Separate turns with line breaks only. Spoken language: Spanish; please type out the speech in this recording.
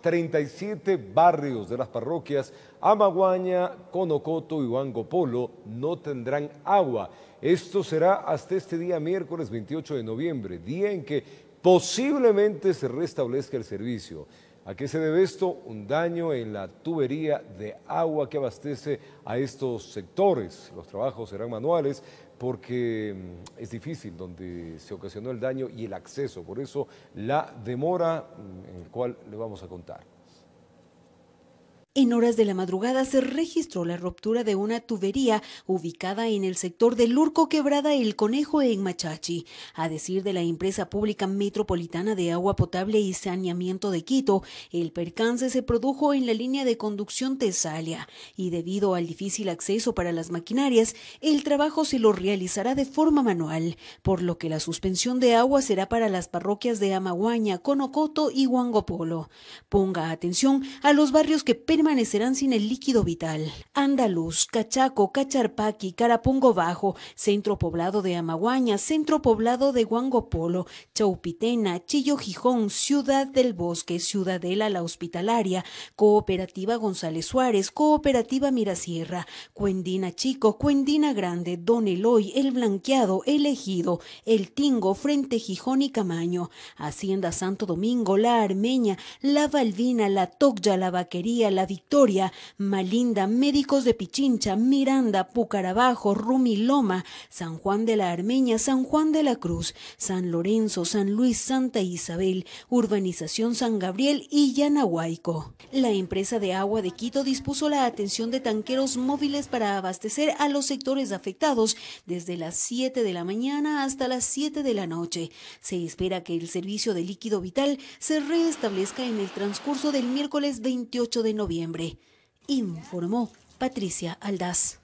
37 barrios de las parroquias Amaguaña, Conocoto y Huangopolo no tendrán agua. Esto será hasta este día miércoles 28 de noviembre, día en que posiblemente se restablezca el servicio. ¿A qué se debe esto? Un daño en la tubería de agua que abastece a estos sectores. Los trabajos serán manuales porque mm, es difícil donde se ocasionó el daño y el acceso. Por eso la demora mm, en el cual le vamos a contar.
En horas de la madrugada se registró la ruptura de una tubería ubicada en el sector del Urco Quebrada El Conejo en Machachi. A decir de la empresa pública metropolitana de agua potable y saneamiento de Quito, el percance se produjo en la línea de conducción Tesalia y debido al difícil acceso para las maquinarias, el trabajo se lo realizará de forma manual, por lo que la suspensión de agua será para las parroquias de Amaguaña, Conocoto y Huangopolo. Ponga atención a los barrios que permanecerán sin el líquido vital. Andaluz, Cachaco, Cacharpaqui, Carapungo Bajo, centro poblado de Amaguaña, centro poblado de Huangopolo, Chaupitena, Chillo Gijón, Ciudad del Bosque, Ciudadela La Hospitalaria, Cooperativa González Suárez, Cooperativa Mirasierra, Cuendina Chico, Cuendina Grande, Don Eloy, El Blanqueado, El Ejido, El Tingo, Frente Gijón y Camaño, Hacienda Santo Domingo, La Armeña, La Valdina, La Tocya, La Vaquería, La Victoria, Malinda, Médicos de Pichincha, Miranda, Pucarabajo, Rumiloma, San Juan de la Armeña, San Juan de la Cruz, San Lorenzo, San Luis, Santa Isabel, Urbanización San Gabriel y Yanahuayco. La empresa de agua de Quito dispuso la atención de tanqueros móviles para abastecer a los sectores afectados desde las 7 de la mañana hasta las 7 de la noche. Se espera que el servicio de líquido vital se restablezca en el transcurso del miércoles 28 de noviembre informó Patricia Aldaz.